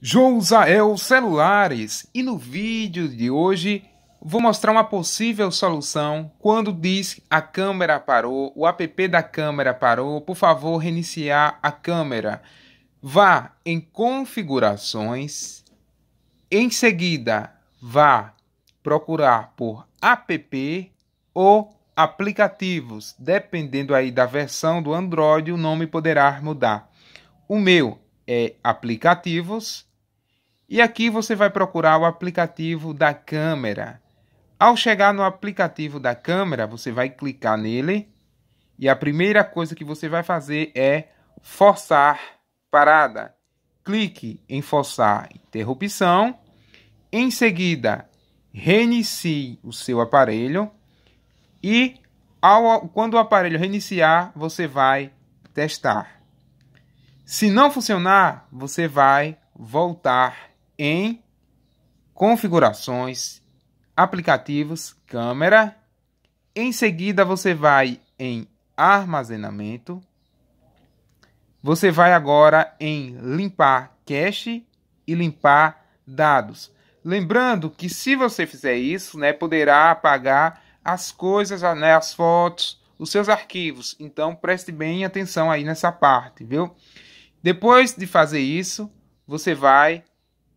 Jousael Celulares e no vídeo de hoje vou mostrar uma possível solução quando diz a câmera parou, o app da câmera parou, por favor reiniciar a câmera. Vá em configurações, em seguida vá procurar por app ou aplicativos, dependendo aí da versão do Android o nome poderá mudar. O meu é aplicativos e aqui você vai procurar o aplicativo da câmera. Ao chegar no aplicativo da câmera, você vai clicar nele e a primeira coisa que você vai fazer é forçar parada. Clique em forçar interrupção. Em seguida, reinicie o seu aparelho e ao, quando o aparelho reiniciar, você vai testar. Se não funcionar, você vai voltar em configurações, aplicativos, câmera. Em seguida você vai em armazenamento. Você vai agora em limpar cache e limpar dados. Lembrando que se você fizer isso, né, poderá apagar as coisas, ah, né, as fotos, os seus arquivos. Então preste bem atenção aí nessa parte, viu? Depois de fazer isso, você vai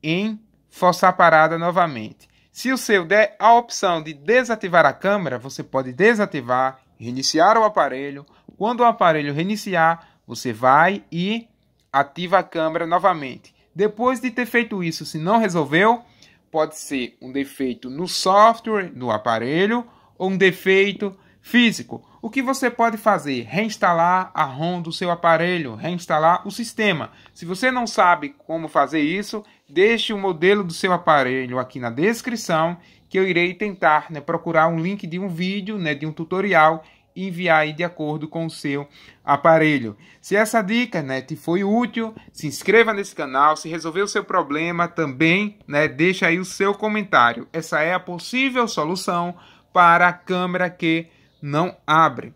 em forçar a parada novamente. Se o seu der a opção de desativar a câmera, você pode desativar, reiniciar o aparelho. Quando o aparelho reiniciar, você vai e ativa a câmera novamente. Depois de ter feito isso, se não resolveu, pode ser um defeito no software do aparelho ou um defeito Físico, o que você pode fazer? Reinstalar a ROM do seu aparelho, reinstalar o sistema. Se você não sabe como fazer isso, deixe o modelo do seu aparelho aqui na descrição que eu irei tentar né, procurar um link de um vídeo, né, de um tutorial e enviar aí de acordo com o seu aparelho. Se essa dica né, te foi útil, se inscreva nesse canal. Se resolver o seu problema também, né, deixa aí o seu comentário. Essa é a possível solução para a câmera que não abre.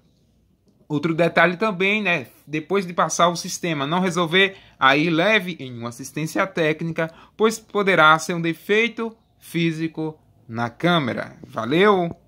Outro detalhe também, né? Depois de passar o sistema não resolver, aí leve em uma assistência técnica, pois poderá ser um defeito físico na câmera. Valeu!